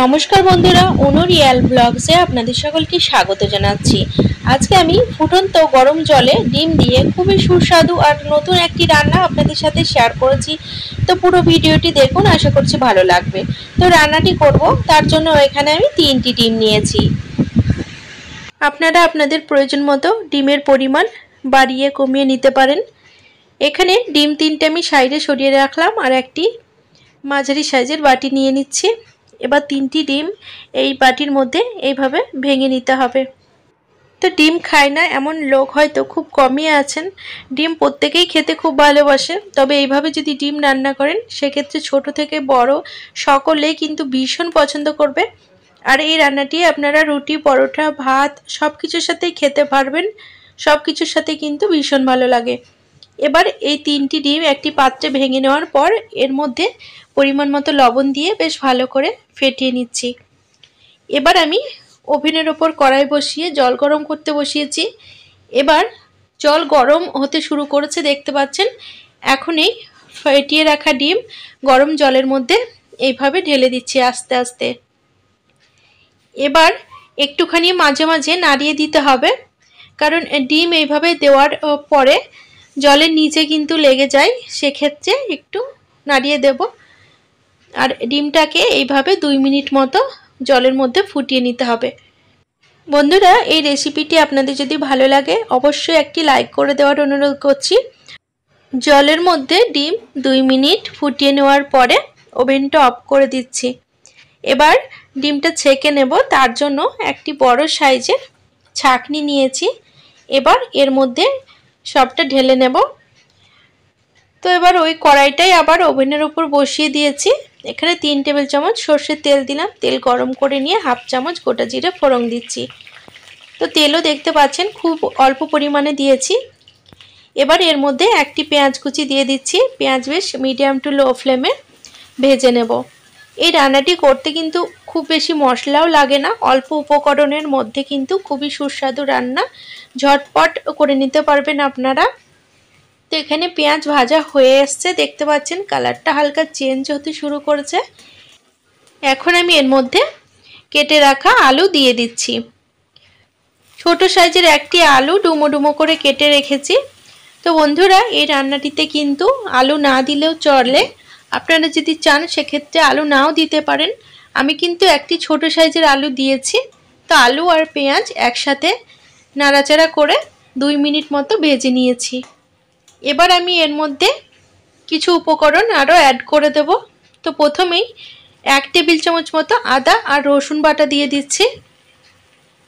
নমস্কার বন্ধুরা অনুরিয়াল ব্লগসে আপনাদের সকলকে স্বাগত জানাচ্ছি আজকে আমি ফুটন্ত গরম জলে ডিম দিয়ে খুবই সুস্বাদু আর নতুন একটি রান্না আপনাদের সাথে শেয়ার করেছি তো পুরো ভিডিওটি দেখুন আশা করছি ভালো লাগবে তো রান্নাটি করব তার জন্য এখানে আমি তিনটি ডিম নিয়েছি আপনারা আপনাদের প্রয়োজন মতো ডিমের পরিমাণ বাড়িয়ে কমিয়ে নিতে পারেন এখানে ডিম তিনটে আমি সাইডে সরিয়ে রাখলাম আর একটি মাঝারি সাইজের বাটি নিয়ে নিচ্ছি এবার তিনটি ডিম এই বাটির মধ্যে এইভাবে ভেঙে নিতে হবে তো ডিম খায় না এমন লোক হয়তো খুব কমই আছেন ডিম প্রত্যেকেই খেতে খুব ভালোবাসে তবে এইভাবে যদি ডিম রান্না করেন সেক্ষেত্রে ছোট থেকে বড় সকলেই কিন্তু ভীষণ পছন্দ করবে আর এই রান্নাটি আপনারা রুটি পরোটা ভাত সব কিছুর সাথেই খেতে পারবেন সব কিছুর সাথে কিন্তু ভীষণ ভালো লাগে এবার এই তিনটি ডিম একটি পাত্রে ভেঙে নেওয়ার পর এর মধ্যে পরিমাণ মতো লবণ দিয়ে বেশ ভালো করে ফেটিয়ে নিচ্ছি এবার আমি ওভেনের ওপর কড়াই বসিয়ে জল গরম করতে বসিয়েছি এবার জল গরম হতে শুরু করেছে দেখতে পাচ্ছেন এখন এই ফেটিয়ে রাখা ডিম গরম জলের মধ্যে এইভাবে ঢেলে দিচ্ছি আস্তে আস্তে এবার একটুখানি মাঝে মাঝে নাড়িয়ে দিতে হবে কারণ ডিম এইভাবে দেওয়ার পরে জলের নিচে কিন্তু লেগে যায় সেক্ষেত্রে একটু নাড়িয়ে দেব আর ডিমটাকে এইভাবে দুই মিনিট মতো জলের মধ্যে ফুটিয়ে নিতে হবে বন্ধুরা এই রেসিপিটি আপনাদের যদি ভালো লাগে অবশ্যই একটি লাইক করে দেওয়ার অনুরোধ করছি জলের মধ্যে ডিম দুই মিনিট ফুটিয়ে নেওয়ার পরে ওভেনটা অফ করে দিচ্ছি এবার ডিমটা ছেঁকে নেব তার জন্য একটি বড় সাইজের ছাকনি নিয়েছি এবার এর মধ্যে সবটা ঢেলে নেব তো এবার ওই কড়াইটাই আবার ওভেনের উপর বসিয়ে দিয়েছি এখানে তিন টেবিল চামচ সর্ষের তেল দিলাম তেল গরম করে নিয়ে হাফ চামচ গোটা জিরে ফোড়ন দিচ্ছি তো তেলও দেখতে পাচ্ছেন খুব অল্প পরিমাণে দিয়েছি এবার এর মধ্যে একটি পেঁয়াজ কুচি দিয়ে দিচ্ছি পেঁয়াজ বেশ মিডিয়াম টু লো ফ্লেমে ভেজে নেব এই রান্নাটি করতে কিন্তু খুব বেশি মশলাও লাগে না অল্প উপকরণের মধ্যে কিন্তু খুবই সুস্বাদু রান্না ঝটপট করে নিতে পারবেন আপনারা তো এখানে পেঁয়াজ ভাজা হয়ে এসছে দেখতে পাচ্ছেন কালারটা হালকা চেঞ্জ হতে শুরু করেছে এখন আমি এর মধ্যে কেটে রাখা আলু দিয়ে দিচ্ছি ছোট সাইজের একটি আলু ডুমো ডুমো করে কেটে রেখেছি তো বন্ধুরা এই রান্নাটিতে কিন্তু আলু না দিলেও চলে আপনারা যদি চান সেক্ষেত্রে আলু নাও দিতে পারেন আমি কিন্তু একটি ছোট সাইজের আলু দিয়েছি তো আলু আর পেঁয়াজ একসাথে নাড়াচাড়া করে দুই মিনিট মতো ভেজে নিয়েছি এবার আমি এর মধ্যে কিছু উপকরণ আরও অ্যাড করে দেব তো প্রথমেই এক টেবিল চামচ মতো আদা আর রসুন বাটা দিয়ে দিচ্ছি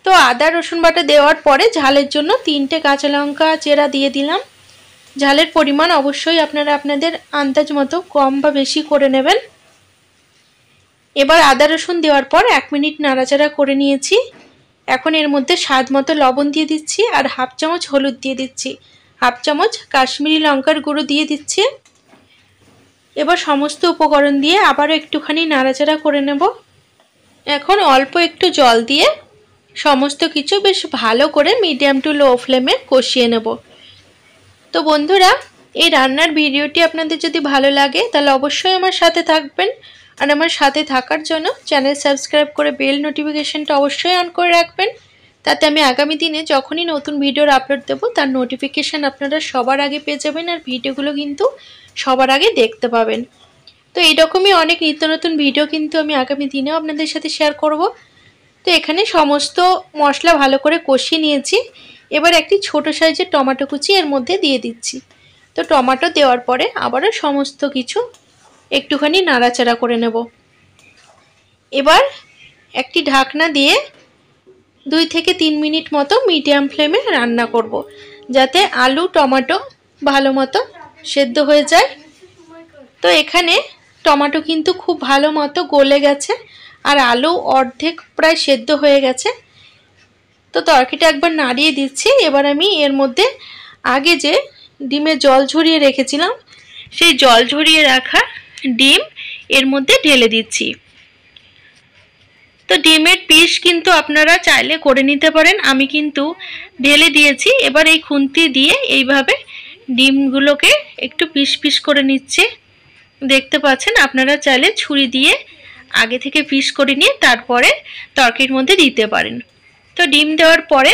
তো আদা রসুন বাটা দেওয়ার পরে ঝালের জন্য তিনটে কাঁচা লঙ্কা চেরা দিয়ে দিলাম ঝালের পরিমাণ অবশ্যই আপনারা আপনাদের আন্দাজ মতো কম বা বেশি করে নেবেন এবার আদা রসুন দেওয়ার পর এক মিনিট নাড়াচাড়া করে নিয়েছি এখন এর মধ্যে স্বাদ মতো লবণ দিয়ে দিচ্ছি আর হাফ চামচ হলুদ দিয়ে দিচ্ছি হাফ চামচ কাশ্মীরি লঙ্কার গুঁড়ো দিয়ে দিচ্ছি এবার সমস্ত উপকরণ দিয়ে আবারও একটুখানি নাড়াচাড়া করে নেব এখন অল্প একটু জল দিয়ে সমস্ত কিছু বেশ ভালো করে মিডিয়াম টু লো ফ্লেমে কষিয়ে নেব তো বন্ধুরা এই রান্নার ভিডিওটি আপনাদের যদি ভালো লাগে তাহলে অবশ্যই আমার সাথে থাকবেন আর আমার সাথে থাকার জন্য চ্যানেল সাবস্ক্রাইব করে বেল নোটিফিকেশানটা অবশ্যই অন করে রাখবেন তাতে আমি আগামী দিনে যখনই নতুন ভিডিওর আপলোড দেব তার নোটিফিকেশান আপনারা সবার আগে পেয়ে যাবেন আর ভিডিওগুলো কিন্তু সবার আগে দেখতে পাবেন তো এইরকমই অনেক নিত্য নতুন ভিডিও কিন্তু আমি আগামী দিনেও আপনাদের সাথে শেয়ার করব তো এখানে সমস্ত মশলা ভালো করে কষিয়ে নিয়েছি এবার একটি ছোট সাইজের টমেটো কুচি এর মধ্যে দিয়ে দিচ্ছি তো টমেটো দেওয়ার পরে আবারও সমস্ত কিছু একটুখানি নাড়াচাড়া করে নেব এবার একটি ঢাকনা দিয়ে দুই থেকে তিন মিনিট মতো মিডিয়াম ফ্লেমে রান্না করব। যাতে আলু টমেটো ভালো মতো সেদ্ধ হয়ে যায় তো এখানে টমেটো কিন্তু খুব ভালো মতো গলে গেছে আর আলু অর্ধেক প্রায় সেদ্ধ হয়ে গেছে তো তরকারিটা একবার নাড়িয়ে দিচ্ছি এবার আমি এর মধ্যে আগে যে ডিমে জল ঝরিয়ে রেখেছিলাম সেই জল ঝরিয়ে রাখা ডিম এর মধ্যে ঢেলে দিচ্ছি তো ডিমের পিস কিন্তু আপনারা চাইলে করে নিতে পারেন আমি কিন্তু ঢেলে দিয়েছি এবার এই খুন্তি দিয়ে এইভাবে ডিমগুলোকে একটু পিস পিস করে নিচ্ছে দেখতে পাচ্ছেন আপনারা চাইলে ছুরি দিয়ে আগে থেকে পিস করে নিয়ে তারপরে তরকারির মধ্যে দিতে পারেন তো ডিম দেওয়ার পরে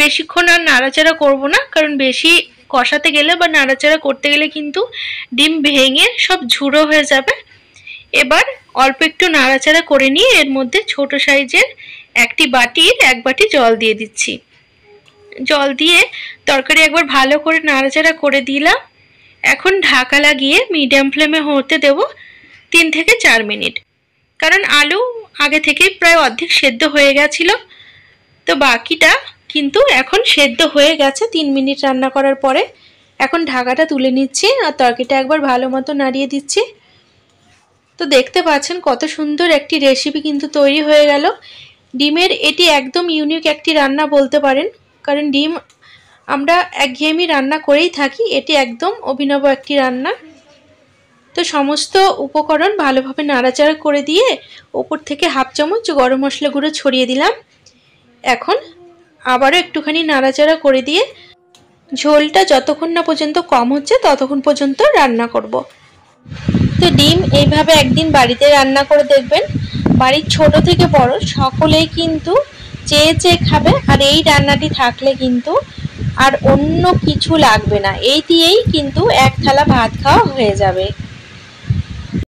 বেশিক্ষণ আর নাড়াচাড়া করব না কারণ বেশি কষাতে গেলে বা নাড়াচাড়া করতে গেলে কিন্তু ডিম ভেঙে সব ঝুড়ো হয়ে যাবে এবার অল্প একটু নাড়াচাড়া করে নিয়ে এর মধ্যে ছোট সাইজের একটি বাটির এক বাটি জল দিয়ে দিচ্ছি জল দিয়ে তরকারি একবার ভালো করে নাড়াচাড়া করে দিলাম এখন ঢাকা লাগিয়ে মিডিয়াম ফ্লেমে হতে দেব তিন থেকে চার মিনিট কারণ আলু আগে থেকেই প্রায় অর্ধেক সেদ্ধ হয়ে গেছিলো তো বাকিটা কিন্তু এখন সেদ্ধ হয়ে গেছে তিন মিনিট রান্না করার পরে এখন ঢাকাটা তুলে নিচ্ছি আর তরকারিটা একবার ভালো মতো নাড়িয়ে দিচ্ছি তো দেখতে পাচ্ছেন কত সুন্দর একটি রেসিপি কিন্তু তৈরি হয়ে গেল ডিমের এটি একদম ইউনিক একটি রান্না বলতে পারেন কারণ ডিম আমরা একঘেয়েমি রান্না করেই থাকি এটি একদম অভিনব একটি রান্না তো সমস্ত উপকরণ ভালোভাবে নাড়াচাড়া করে দিয়ে ওপর থেকে হাফ চামচ গরম মশলা গুঁড়ো ছড়িয়ে দিলাম এখন আবারও একটুখানি নাড়াচাড়া করে দিয়ে ঝোলটা যতক্ষণ না পর্যন্ত কম হচ্ছে ততক্ষণ পর্যন্ত রান্না করব। তো ডিম এইভাবে একদিন বাড়িতে রান্না করে দেখবেন বাড়ির ছোট থেকে বড় সকলেই কিন্তু চেয়ে চেয়ে খাবে আর এই রান্নাটি থাকলে কিন্তু আর অন্য কিছু লাগবে না এই দিয়েই কিন্তু এক থালা ভাত খাওয়া হয়ে যাবে